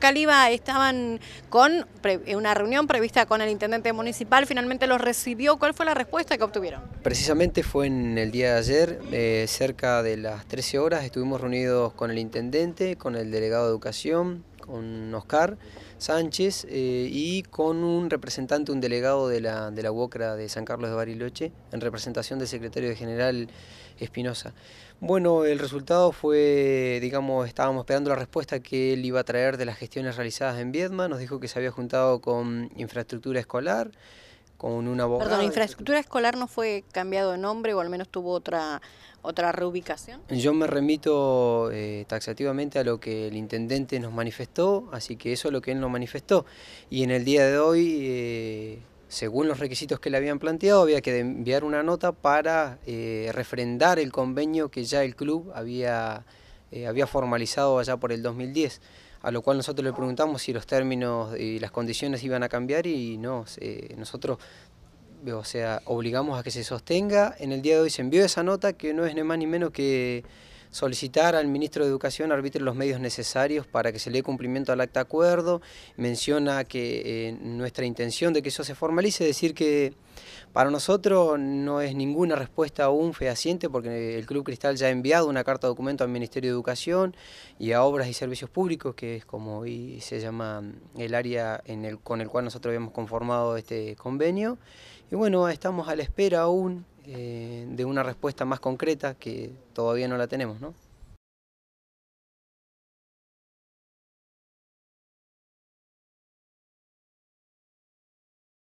Caliba estaban con eh, una reunión prevista con el intendente municipal, finalmente los recibió. ¿Cuál fue la respuesta que obtuvieron? Precisamente fue en el día de ayer, eh, cerca de las 13 horas, estuvimos reunidos con el intendente, con el delegado de educación, un Oscar Sánchez eh, y con un representante, un delegado de la, de la UOCRA de San Carlos de Bariloche, en representación del secretario general Espinosa. Bueno, el resultado fue, digamos, estábamos esperando la respuesta que él iba a traer de las gestiones realizadas en Viedma, nos dijo que se había juntado con infraestructura escolar, con la ¿infraestructura escolar no fue cambiado de nombre o al menos tuvo otra, otra reubicación? Yo me remito eh, taxativamente a lo que el intendente nos manifestó, así que eso es lo que él nos manifestó. Y en el día de hoy, eh, según los requisitos que le habían planteado, había que enviar una nota para eh, refrendar el convenio que ya el club había, había formalizado allá por el 2010 a lo cual nosotros le preguntamos si los términos y las condiciones iban a cambiar y no, eh, nosotros o sea, obligamos a que se sostenga. En el día de hoy se envió esa nota que no es ni más ni menos que solicitar al ministro de Educación arbitre los medios necesarios para que se le dé cumplimiento al acta acuerdo, menciona que eh, nuestra intención de que eso se formalice, decir que para nosotros no es ninguna respuesta aún fehaciente porque el Club Cristal ya ha enviado una carta de documento al Ministerio de Educación y a Obras y Servicios Públicos, que es como hoy se llama mm, el área en el, con el cual nosotros habíamos conformado este convenio. Y bueno, estamos a la espera aún eh, de una respuesta más concreta que todavía no la tenemos, ¿no?